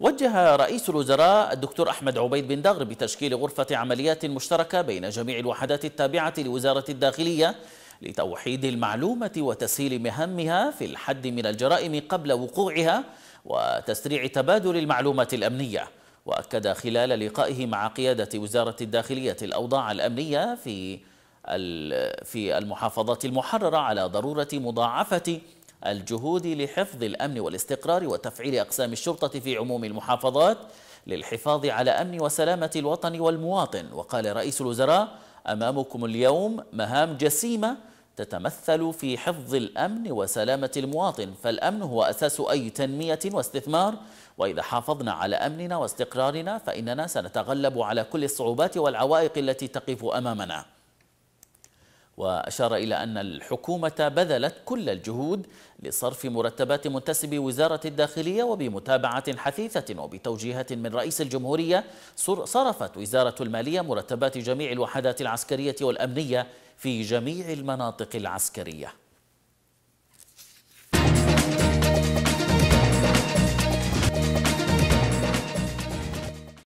وجه رئيس الوزراء الدكتور أحمد عبيد بن دغر بتشكيل غرفة عمليات مشتركة بين جميع الوحدات التابعة لوزارة الداخلية لتوحيد المعلومة وتسهيل مهامها في الحد من الجرائم قبل وقوعها وتسريع تبادل المعلومات الأمنية وأكد خلال لقائه مع قيادة وزارة الداخلية الأوضاع الأمنية في في المحافظات المحررة على ضرورة مضاعفة الجهود لحفظ الأمن والاستقرار وتفعيل أقسام الشرطة في عموم المحافظات للحفاظ على أمن وسلامة الوطن والمواطن وقال رئيس الوزراء أمامكم اليوم مهام جسيمة تتمثل في حفظ الأمن وسلامة المواطن فالأمن هو أساس أي تنمية واستثمار وإذا حافظنا على أمننا واستقرارنا فإننا سنتغلب على كل الصعوبات والعوائق التي تقف أمامنا وأشار إلى أن الحكومة بذلت كل الجهود لصرف مرتبات منتسبي وزارة الداخلية وبمتابعة حثيثة وبتوجيهات من رئيس الجمهورية صرفت وزارة المالية مرتبات جميع الوحدات العسكرية والأمنية في جميع المناطق العسكرية